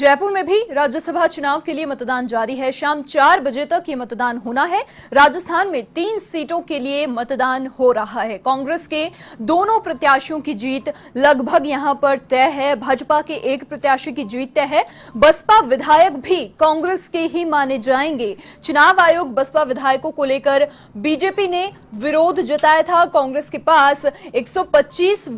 जयपुर में भी राज्यसभा चुनाव के लिए मतदान जारी है शाम चार बजे तक ये मतदान होना है राजस्थान में तीन सीटों के लिए मतदान हो रहा है कांग्रेस के दोनों प्रत्याशियों की जीत लगभग यहां पर तय है भाजपा के एक प्रत्याशी की जीत तय है बसपा विधायक भी कांग्रेस के ही माने जाएंगे चुनाव आयोग बसपा विधायकों को लेकर बीजेपी ने विरोध जताया था कांग्रेस के पास एक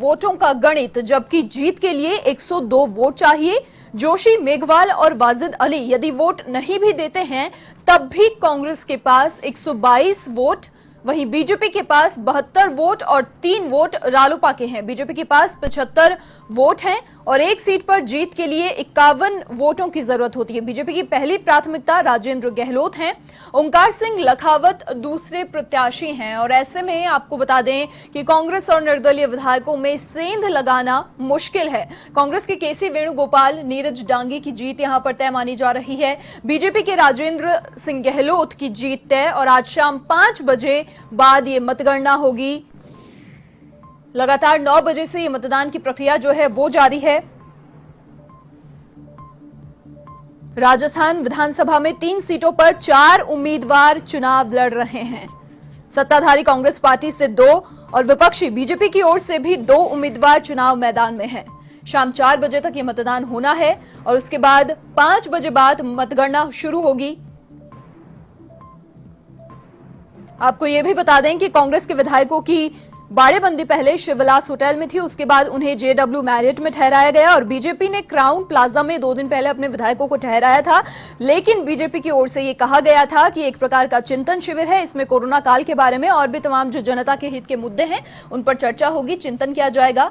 वोटों का गणित जबकि जीत के लिए एक वोट चाहिए जोशी मेघवाल और वाजिद अली यदि वोट नहीं भी देते हैं तब भी कांग्रेस के पास 122 वोट वहीं बीजेपी के पास बहत्तर वोट और तीन वोट रालोपा के हैं बीजेपी के पास पचहत्तर वोट हैं और एक सीट पर जीत के लिए इक्यावन वोटों की जरूरत होती है बीजेपी की पहली प्राथमिकता राजेंद्र गहलोत हैं ओंकार सिंह लखावत दूसरे प्रत्याशी हैं और ऐसे में आपको बता दें कि कांग्रेस और निर्दलीय विधायकों में सेंध लगाना मुश्किल है कांग्रेस के केसी वेणुगोपाल नीरज डांगी की जीत यहां पर तय मानी जा रही है बीजेपी के राजेंद्र सिंह गहलोत की जीत तय और आज शाम पांच बजे बाद ये मतगणना होगी लगातार नौ बजे से ये मतदान की प्रक्रिया जो है वो जारी है राजस्थान विधानसभा में तीन सीटों पर चार उम्मीदवार चुनाव लड़ रहे हैं सत्ताधारी कांग्रेस पार्टी से दो और विपक्षी बीजेपी की ओर से भी दो उम्मीदवार चुनाव मैदान में हैं। शाम चार बजे तक ये मतदान होना है और उसके बाद पांच बजे बाद मतगणना शुरू होगी आपको यह भी बता दें कि कांग्रेस के विधायकों की बाड़ेबंदी पहले शिवलास होटल में थी उसके बाद उन्हें जेडब्ल्यू मैरिट में ठहराया गया और बीजेपी ने क्राउन प्लाजा में दो दिन पहले अपने विधायकों को ठहराया था लेकिन बीजेपी की ओर से ये कहा गया था कि एक प्रकार का चिंतन शिविर है इसमें कोरोना काल के बारे में और भी तमाम जो जनता के हित के मुद्दे हैं उन पर चर्चा होगी चिंतन किया जाएगा